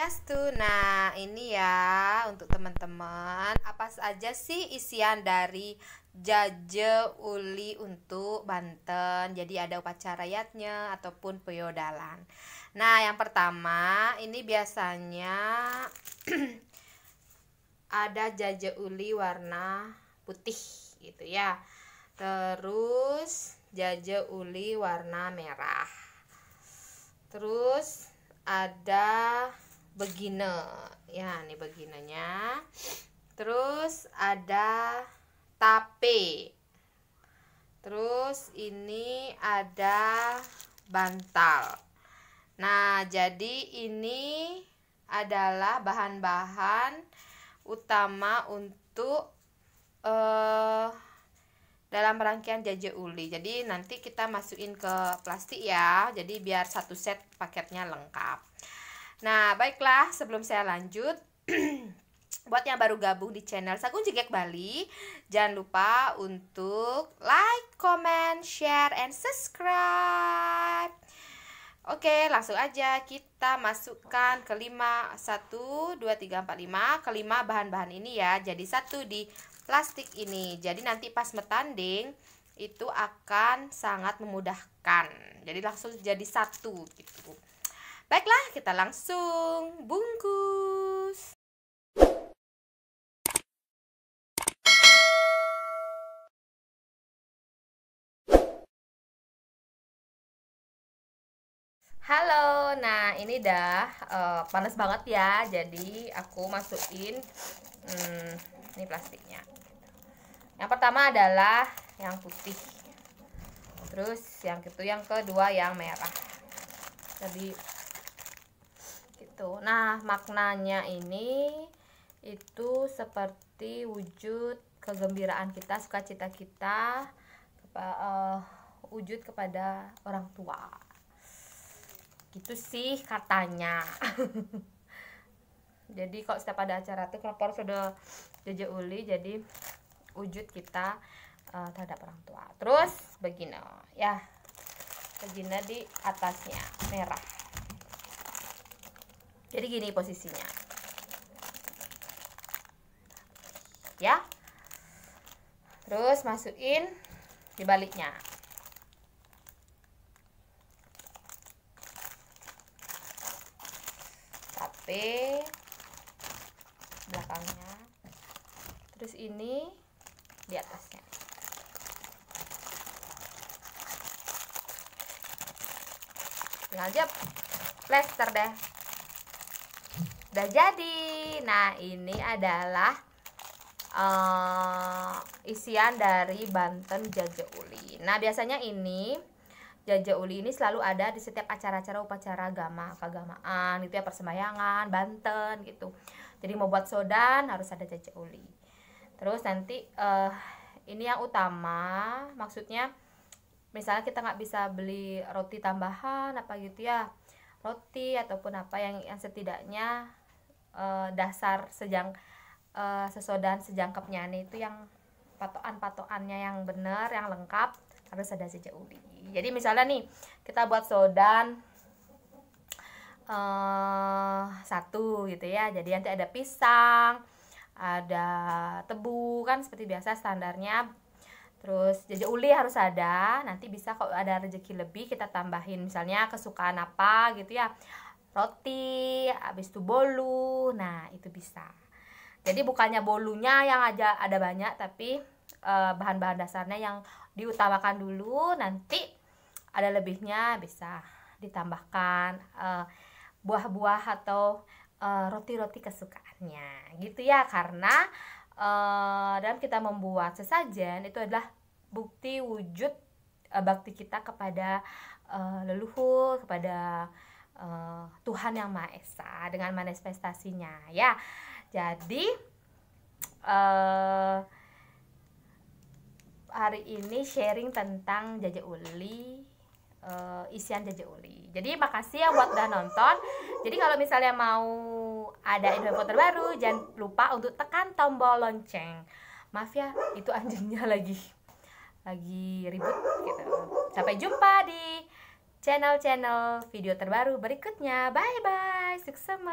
Swastiastu. Nah, ini ya untuk teman-teman, apa saja sih isian dari Jaje Uli untuk Banten. Jadi ada upacara yatnya ataupun peyodalan. Nah, yang pertama ini biasanya ada Jaje Uli warna putih gitu ya. Terus Jaje Uli warna merah. Terus ada begina ya ini beginanya terus ada tape terus ini ada bantal nah jadi ini adalah bahan-bahan utama untuk uh, dalam rangkaian jaje uli jadi nanti kita masukin ke plastik ya jadi biar satu set paketnya lengkap Nah, baiklah sebelum saya lanjut buat yang baru gabung di channel Sagung Jegek Bali, jangan lupa untuk like, comment, share, and subscribe. Oke, langsung aja kita masukkan kelima satu dua tiga empat lima kelima bahan-bahan ini ya. Jadi satu di plastik ini. Jadi nanti pas metanding itu akan sangat memudahkan. Jadi langsung jadi satu gitu. Baiklah, kita langsung bungkus. Halo, nah ini dah uh, panas banget ya, jadi aku masukin hmm, ini plastiknya. Yang pertama adalah yang putih, terus yang itu yang kedua yang merah. Jadi itu nah maknanya ini itu seperti wujud kegembiraan kita sukacita kita kepa, uh, wujud kepada orang tua gitu sih katanya jadi kalau setiap ada acara tuh kelopor sudah jejak uli jadi wujud kita uh, terhadap orang tua terus begini oh, ya begini di atasnya merah jadi gini posisinya ya terus masukin di baliknya Tapi belakangnya terus ini di atasnya tinggal aja plester deh udah jadi nah ini adalah uh, isian dari Banten Jaja Uli nah biasanya ini Jaja Uli ini selalu ada di setiap acara-acara upacara agama keagamaan itu ya persembahyangan Banten gitu jadi mau buat sodan harus ada Jaja Uli terus nanti uh, ini yang utama maksudnya misalnya kita nggak bisa beli roti tambahan apa gitu ya roti ataupun apa yang yang setidaknya uh, dasar sejang uh, sesodan sejangkepnya itu yang patoan patokannya yang benar yang lengkap harus ada sejak jadi misalnya nih kita buat sodan uh, satu gitu ya jadi nanti ada pisang ada tebu kan seperti biasa standarnya terus jajak uli harus ada nanti bisa kalau ada rezeki lebih kita tambahin misalnya kesukaan apa gitu ya roti, habis itu bolu. Nah, itu bisa. Jadi bukannya bolunya yang aja ada banyak tapi eh, bahan-bahan dasarnya yang diutamakan dulu, nanti ada lebihnya bisa ditambahkan eh, buah-buah atau eh, roti-roti kesukaannya. Gitu ya, karena dalam kita membuat sesajen itu adalah bukti wujud bakti kita kepada leluhur, kepada uh, Tuhan yang Maha Esa dengan manifestasinya ya. Jadi uh, hari ini sharing tentang jajak uli uh, isian jajak uli. Jadi makasih ya buat udah nonton. Jadi kalau misalnya mau ada info terbaru jangan lupa untuk tekan tombol lonceng. Maaf ya, itu anjingnya lagi lagi ribut gitu. Sampai jumpa di channel-channel video terbaru berikutnya. Bye-bye, sukses.